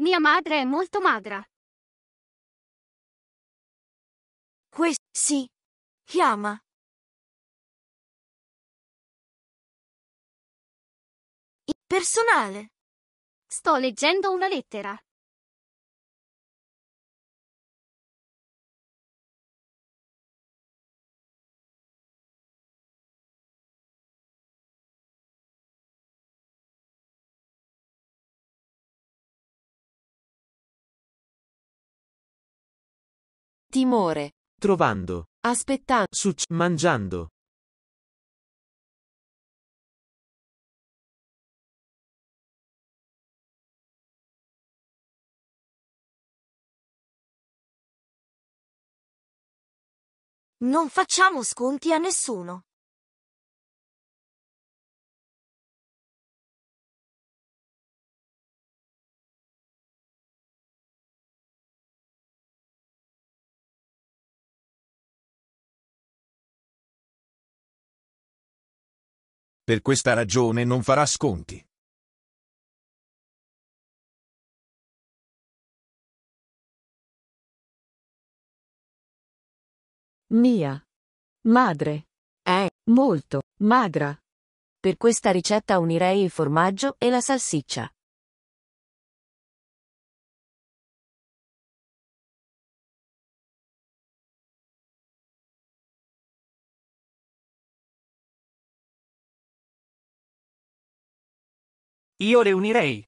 Mia madre è molto magra. Que si chiama. Personale. Sto leggendo una lettera. timore, trovando, aspettando, suc, mangiando. Non facciamo sconti a nessuno. Per questa ragione non farà sconti. Mia madre è molto magra. Per questa ricetta unirei il formaggio e la salsiccia. Io le unirei.